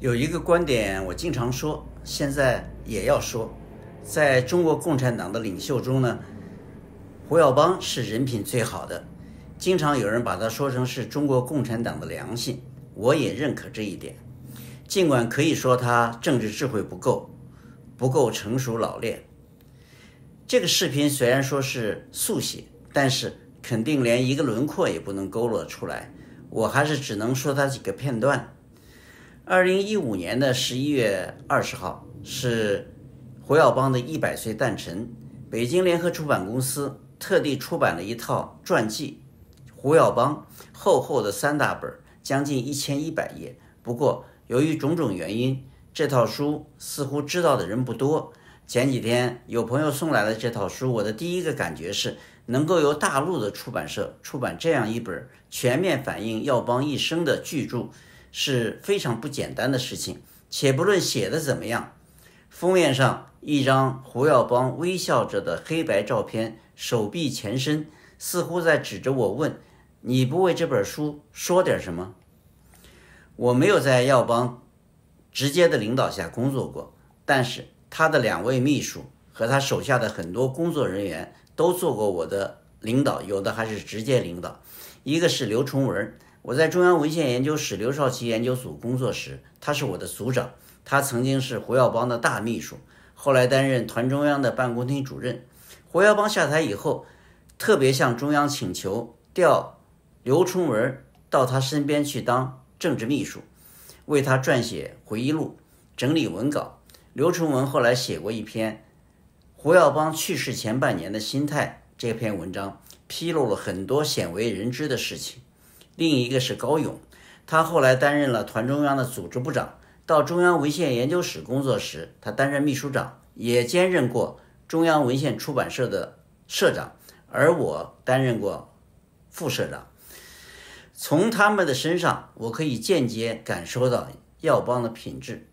有一个观点，我经常说，现在也要说，在中国共产党的领袖中呢，胡耀邦是人品最好的。经常有人把他说成是中国共产党的良心，我也认可这一点。尽管可以说他政治智慧不够，不够成熟老练。这个视频虽然说是速写，但是肯定连一个轮廓也不能勾勒出来，我还是只能说他几个片段。二零一五年的十一月二十号是胡耀邦的一百岁诞辰，北京联合出版公司特地出版了一套传记《胡耀邦》，厚厚的三大本，将近一千一百页。不过，由于种种原因，这套书似乎知道的人不多。前几天有朋友送来了这套书，我的第一个感觉是，能够由大陆的出版社出版这样一本全面反映耀邦一生的巨著。是非常不简单的事情，且不论写的怎么样，封面上一张胡耀邦微笑着的黑白照片，手臂前伸，似乎在指着我问：“你不为这本书说点什么？”我没有在耀邦直接的领导下工作过，但是他的两位秘书和他手下的很多工作人员都做过我的领导，有的还是直接领导，一个是刘崇文。我在中央文献研究室刘少奇研究组工作时，他是我的组长。他曾经是胡耀邦的大秘书，后来担任团中央的办公厅主任。胡耀邦下台以后，特别向中央请求调刘春文到他身边去当政治秘书，为他撰写回忆录、整理文稿。刘春文后来写过一篇《胡耀邦去世前半年的心态》这篇文章，披露了很多鲜为人知的事情。另一个是高勇，他后来担任了团中央的组织部长，到中央文献研究室工作时，他担任秘书长，也兼任过中央文献出版社的社长，而我担任过副社长。从他们的身上，我可以间接感受到耀邦的品质。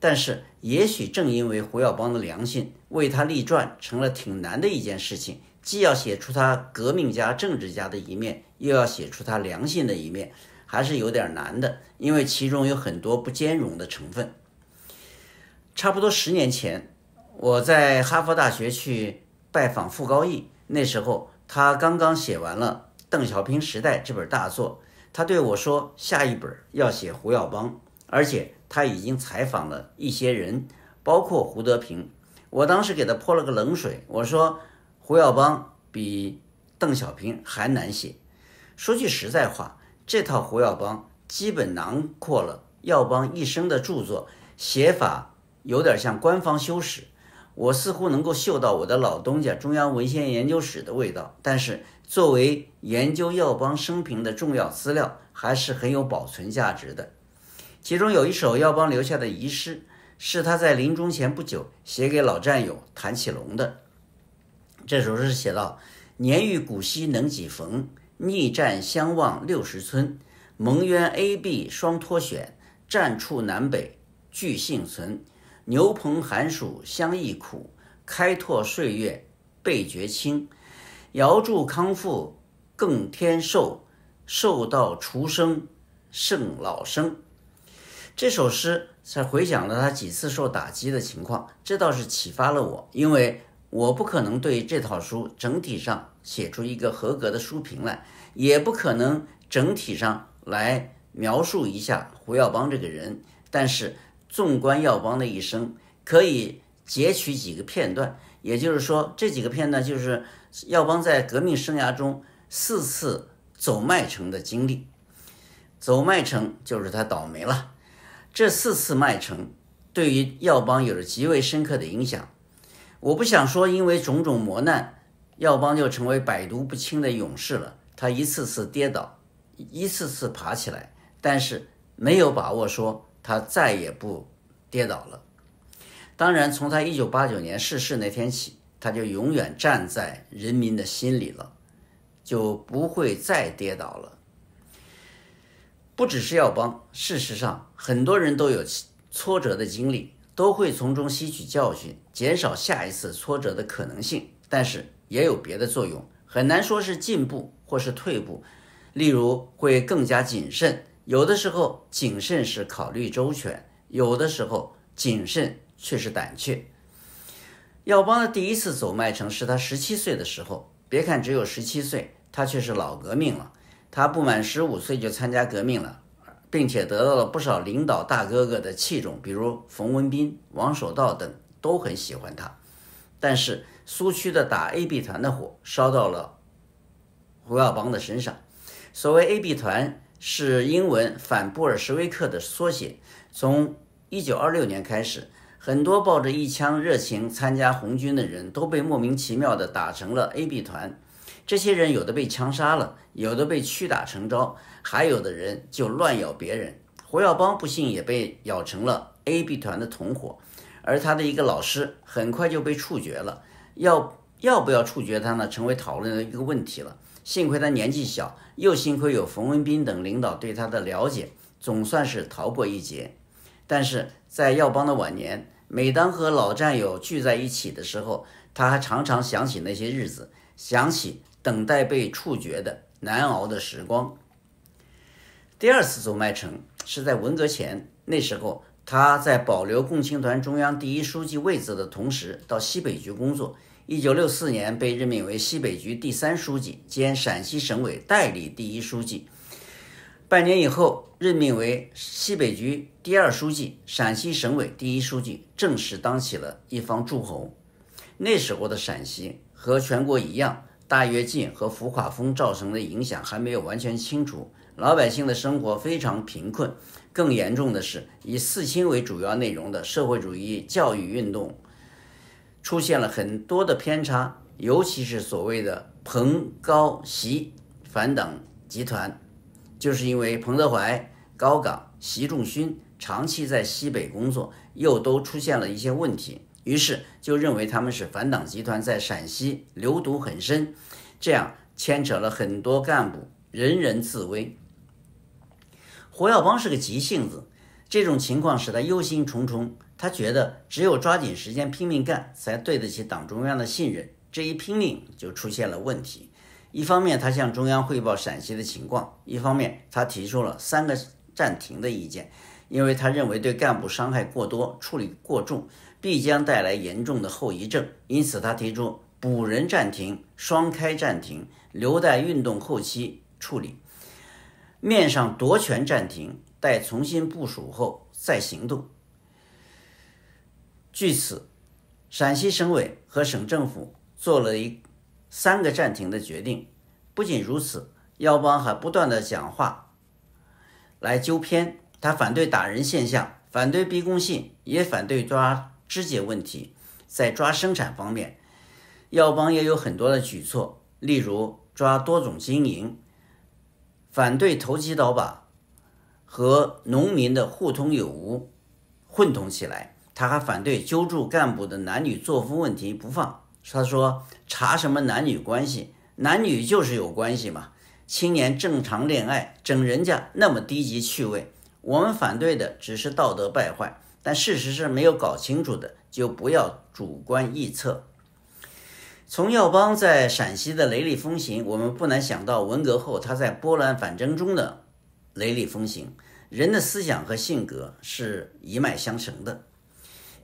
但是，也许正因为胡耀邦的良心，为他立传成了挺难的一件事情。既要写出他革命家、政治家的一面，又要写出他良心的一面，还是有点难的，因为其中有很多不兼容的成分。差不多十年前，我在哈佛大学去拜访傅高义，那时候他刚刚写完了《邓小平时代》这本大作，他对我说，下一本要写胡耀邦，而且他已经采访了一些人，包括胡德平。我当时给他泼了个冷水，我说。胡耀邦比邓小平还难写。说句实在话，这套《胡耀邦》基本囊括了耀邦一生的著作，写法有点像官方修史。我似乎能够嗅到我的老东家中央文献研究室的味道，但是作为研究耀邦生平的重要资料，还是很有保存价值的。其中有一首耀邦留下的遗诗，是他在临终前不久写给老战友谭启龙的。这首诗写到：“年逾古稀能几逢，逆战相望六十村。蒙冤 A、B 双脱选，战处南北俱幸存。牛棚寒暑相忆苦，开拓岁月倍觉清。遥祝康复更添寿，寿到除生胜老生。”这首诗才回想了他几次受打击的情况，这倒是启发了我，因为。我不可能对这套书整体上写出一个合格的书评来，也不可能整体上来描述一下胡耀邦这个人。但是，纵观耀邦的一生，可以截取几个片段。也就是说，这几个片段就是耀邦在革命生涯中四次走麦城的经历。走麦城就是他倒霉了。这四次麦城对于耀邦有着极为深刻的影响。我不想说，因为种种磨难，耀邦就成为百毒不侵的勇士了。他一次次跌倒，一次次爬起来，但是没有把握说他再也不跌倒了。当然，从他一九八九年逝世那天起，他就永远站在人民的心里了，就不会再跌倒了。不只是耀邦，事实上很多人都有挫折的经历。都会从中吸取教训，减少下一次挫折的可能性。但是也有别的作用，很难说是进步或是退步。例如，会更加谨慎。有的时候谨慎是考虑周全，有的时候谨慎却是胆怯。耀邦的第一次走麦城是他十七岁的时候。别看只有十七岁，他却是老革命了。他不满十五岁就参加革命了。并且得到了不少领导大哥哥的器重，比如冯文斌、王守道等都很喜欢他。但是苏区的打 AB 团的火烧到了胡耀邦的身上。所谓 AB 团是英文反布尔什维克的缩写。从1926年开始，很多抱着一腔热情参加红军的人都被莫名其妙地打成了 AB 团。这些人有的被枪杀了，有的被屈打成招，还有的人就乱咬别人。胡耀邦不幸也被咬成了 A B 团的同伙，而他的一个老师很快就被处决了。要要不要处决他呢？成为讨论的一个问题了。幸亏他年纪小，又幸亏有冯文斌等领导对他的了解，总算是逃过一劫。但是在耀邦的晚年，每当和老战友聚在一起的时候，他还常常想起那些日子，想起。等待被处决的难熬的时光。第二次走麦城是在文革前，那时候他在保留共青团中央第一书记位子的同时，到西北局工作。一九六四年被任命为西北局第三书记兼陕西省委代理第一书记，半年以后任命为西北局第二书记、陕西省委第一书记，正式当起了一方诸侯。那时候的陕西和全国一样。大跃进和浮夸风造成的影响还没有完全清除，老百姓的生活非常贫困。更严重的是，以四清为主要内容的社会主义教育运动出现了很多的偏差，尤其是所谓的“彭高习反”等集团，就是因为彭德怀、高岗、习仲勋长期在西北工作，又都出现了一些问题。于是就认为他们是反党集团，在陕西流毒很深，这样牵扯了很多干部，人人自危。胡耀邦是个急性子，这种情况使他忧心忡忡。他觉得只有抓紧时间拼命干，才对得起党中央的信任。这一拼命就出现了问题：一方面他向中央汇报陕西的情况，一方面他提出了三个暂停的意见，因为他认为对干部伤害过多，处理过重。必将带来严重的后遗症，因此他提出补人暂停、双开暂停、留待运动后期处理；面上夺权暂停，待重新部署后再行动。据此，陕西省委和省政府做了一三个暂停的决定。不仅如此，耀帮还不断的讲话来纠偏，他反对打人现象，反对逼供信，也反对抓。肢解问题，在抓生产方面，耀邦也有很多的举措，例如抓多种经营，反对投机倒把和农民的互通有无混同起来。他还反对揪住干部的男女作风问题不放。他说：“查什么男女关系？男女就是有关系嘛。青年正常恋爱整人家那么低级趣味，我们反对的只是道德败坏。”但事实是没有搞清楚的，就不要主观臆测。从耀邦在陕西的雷厉风行，我们不难想到文革后他在波兰反争中的雷厉风行。人的思想和性格是一脉相承的。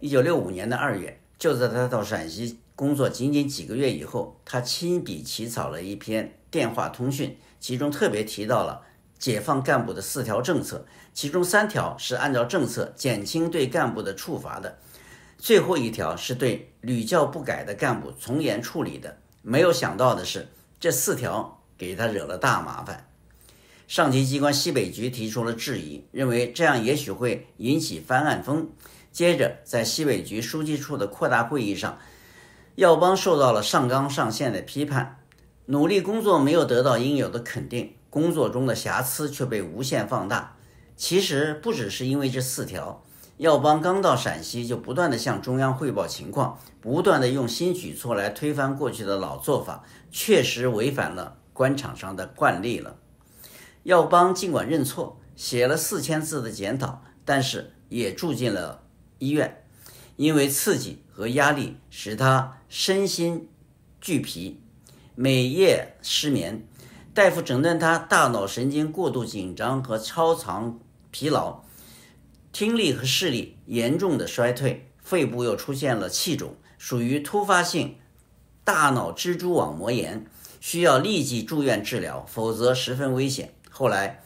一九六五年的二月，就在他到陕西工作仅仅几个月以后，他亲笔起草了一篇电话通讯，其中特别提到了。解放干部的四条政策，其中三条是按照政策减轻对干部的处罚的，最后一条是对屡教不改的干部从严处理的。没有想到的是，这四条给他惹了大麻烦。上级机关西北局提出了质疑，认为这样也许会引起翻案风。接着，在西北局书记处的扩大会议上，耀邦受到了上纲上线的批判，努力工作没有得到应有的肯定。工作中的瑕疵却被无限放大。其实不只是因为这四条，耀邦刚到陕西就不断地向中央汇报情况，不断地用新举措来推翻过去的老做法，确实违反了官场上的惯例了。耀邦尽管认错，写了四千字的检讨，但是也住进了医院，因为刺激和压力使他身心俱疲，每夜失眠。大夫诊断他大脑神经过度紧张和超常疲劳，听力和视力严重的衰退，肺部又出现了气肿，属于突发性大脑蜘蛛网膜炎，需要立即住院治疗，否则十分危险。后来，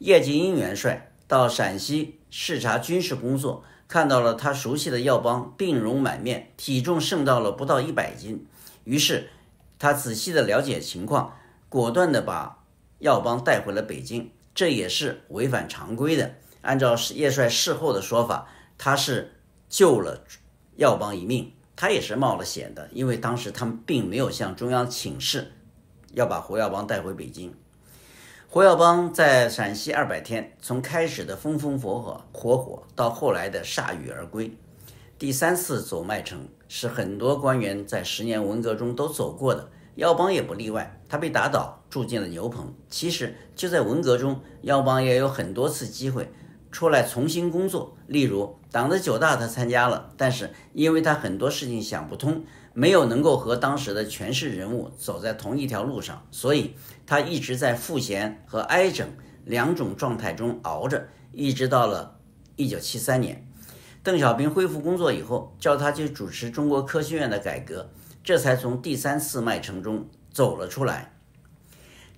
叶剑英元帅到陕西视察军事工作，看到了他熟悉的药帮，病容满面，体重剩到了不到一百斤。于是，他仔细的了解情况。果断地把耀邦带回了北京，这也是违反常规的。按照叶帅事后的说法，他是救了耀邦一命，他也是冒了险的，因为当时他们并没有向中央请示要把胡耀邦带回北京。胡耀邦在陕西二百天，从开始的风风火火火火，到后来的铩羽而归。第三次走麦城，是很多官员在十年文革中都走过的。耀邦也不例外，他被打倒，住进了牛棚。其实就在文革中，耀邦也有很多次机会出来重新工作。例如，党的九大他参加了，但是因为他很多事情想不通，没有能够和当时的权势人物走在同一条路上，所以他一直在赋闲和挨整两种状态中熬着，一直到了1973年，邓小平恢复工作以后，叫他去主持中国科学院的改革。这才从第三次迈城中走了出来，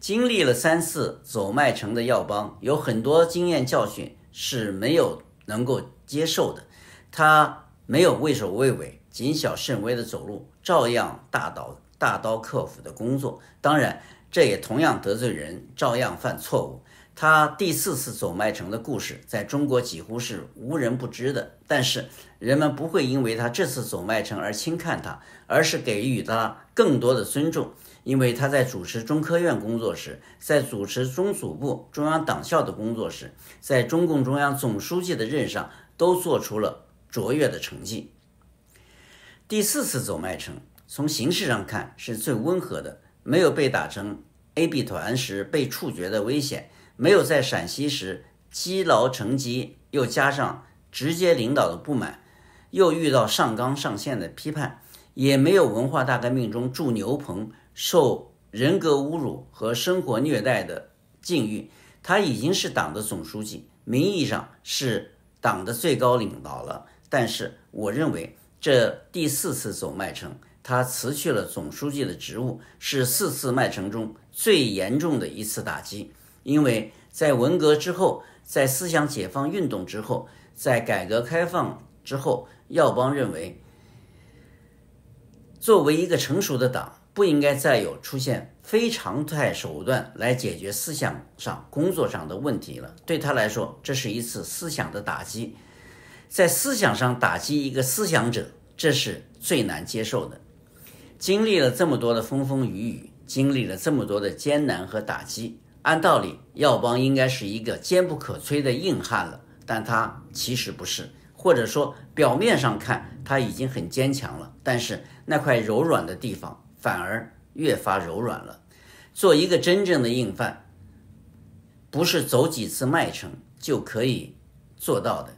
经历了三次走迈城的耀邦，有很多经验教训是没有能够接受的。他没有畏首畏尾、谨小慎微的走路，照样大刀大刀克服的工作。当然，这也同样得罪人，照样犯错误。他第四次走麦城的故事，在中国几乎是无人不知的。但是人们不会因为他这次走麦城而轻看他，而是给予他更多的尊重，因为他在主持中科院工作时，在主持中组部、中央党校的工作时，在中共中央总书记的任上都做出了卓越的成绩。第四次走麦城，从形式上看是最温和的，没有被打成 A、B 团时被处决的危险。没有在陕西时积劳成疾，又加上直接领导的不满，又遇到上纲上线的批判，也没有文化大革命中住牛棚、受人格侮辱和生活虐待的境遇，他已经是党的总书记，名义上是党的最高领导了。但是，我认为这第四次走麦城，他辞去了总书记的职务，是四次麦城中最严重的一次打击。因为在文革之后，在思想解放运动之后，在改革开放之后，耀邦认为，作为一个成熟的党，不应该再有出现非常态手段来解决思想上、工作上的问题了。对他来说，这是一次思想的打击，在思想上打击一个思想者，这是最难接受的。经历了这么多的风风雨雨，经历了这么多的艰难和打击。按道理，耀邦应该是一个坚不可摧的硬汉了，但他其实不是，或者说表面上看他已经很坚强了，但是那块柔软的地方反而越发柔软了。做一个真正的硬汉，不是走几次麦城就可以做到的。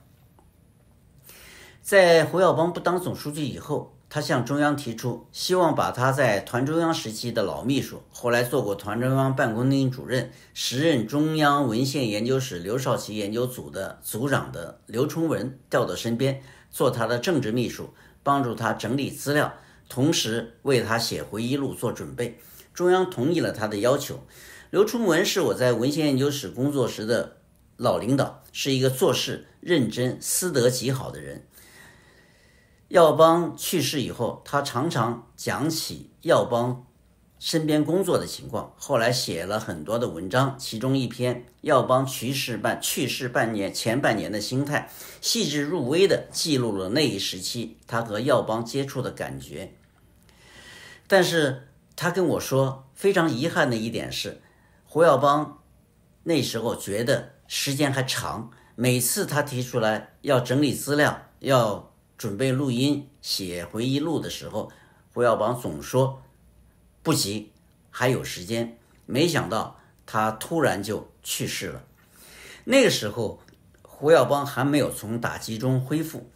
在胡耀邦不当总书记以后。他向中央提出，希望把他在团中央时期的老秘书，后来做过团中央办公厅主任、时任中央文献研究室刘少奇研究组的组长的刘崇文调到身边，做他的政治秘书，帮助他整理资料，同时为他写回忆录做准备。中央同意了他的要求。刘崇文是我在文献研究室工作时的老领导，是一个做事认真、私德极好的人。耀邦去世以后，他常常讲起耀邦身边工作的情况，后来写了很多的文章，其中一篇《耀邦去世半去世半年前半年的心态》，细致入微的记录了那一时期他和耀邦接触的感觉。但是他跟我说，非常遗憾的一点是，胡耀邦那时候觉得时间还长，每次他提出来要整理资料，要。准备录音写回忆录的时候，胡耀邦总说不急，还有时间。没想到他突然就去世了。那个时候，胡耀邦还没有从打击中恢复，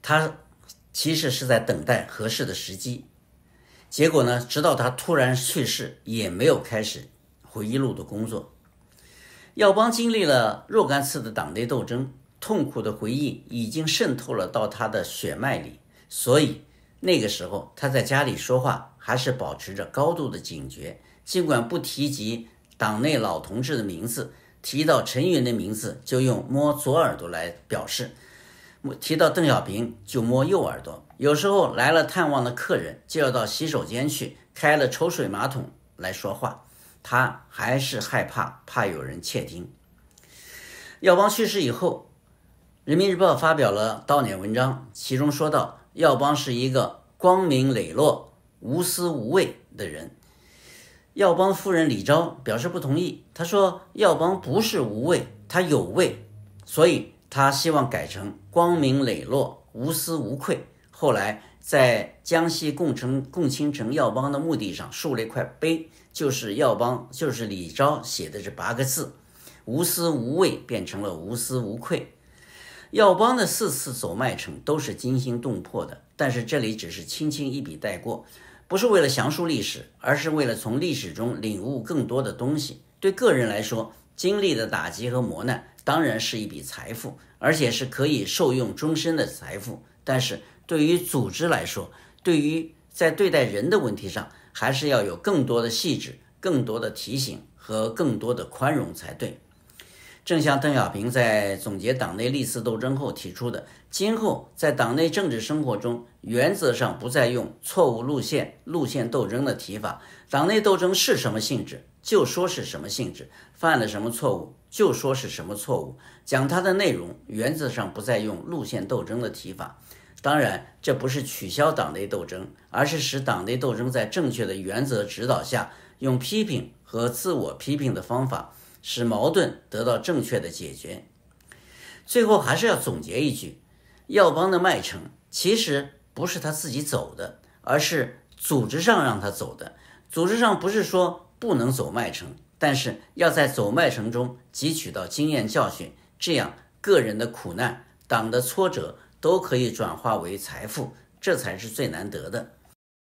他其实是在等待合适的时机。结果呢，直到他突然去世，也没有开始回忆录的工作。耀邦经历了若干次的党内斗争。痛苦的回忆已经渗透了到他的血脉里，所以那个时候他在家里说话还是保持着高度的警觉，尽管不提及党内老同志的名字，提到陈云的名字就用摸左耳朵来表示，提到邓小平就摸右耳朵。有时候来了探望的客人，就要到洗手间去开了抽水马桶来说话，他还是害怕，怕有人窃听。耀邦去世以后。人民日报发表了悼念文章，其中说到耀邦是一个光明磊落、无私无畏的人。耀邦夫人李昭表示不同意，她说耀邦不是无畏，他有畏，所以他希望改成光明磊落、无私无愧。后来在江西共青共青城耀邦的墓地上竖了一块碑，就是耀邦，就是李昭写的这八个字：无私无畏变成了无私无愧。耀邦的四次走麦城都是惊心动魄的，但是这里只是轻轻一笔带过，不是为了详述历史，而是为了从历史中领悟更多的东西。对个人来说，经历的打击和磨难当然是一笔财富，而且是可以受用终身的财富。但是对于组织来说，对于在对待人的问题上，还是要有更多的细致、更多的提醒和更多的宽容才对。正像邓小平在总结党内历次斗争后提出的，今后在党内政治生活中原则上不再用“错误路线”“路线斗争”的提法，党内斗争是什么性质就说是什么性质，犯了什么错误就说是什么错误，讲它的内容原则上不再用“路线斗争”的提法。当然，这不是取消党内斗争，而是使党内斗争在正确的原则指导下，用批评和自我批评的方法。使矛盾得到正确的解决。最后还是要总结一句：耀邦的迈城其实不是他自己走的，而是组织上让他走的。组织上不是说不能走迈城，但是要在走迈城中汲取到经验教训，这样个人的苦难、党的挫折都可以转化为财富，这才是最难得的。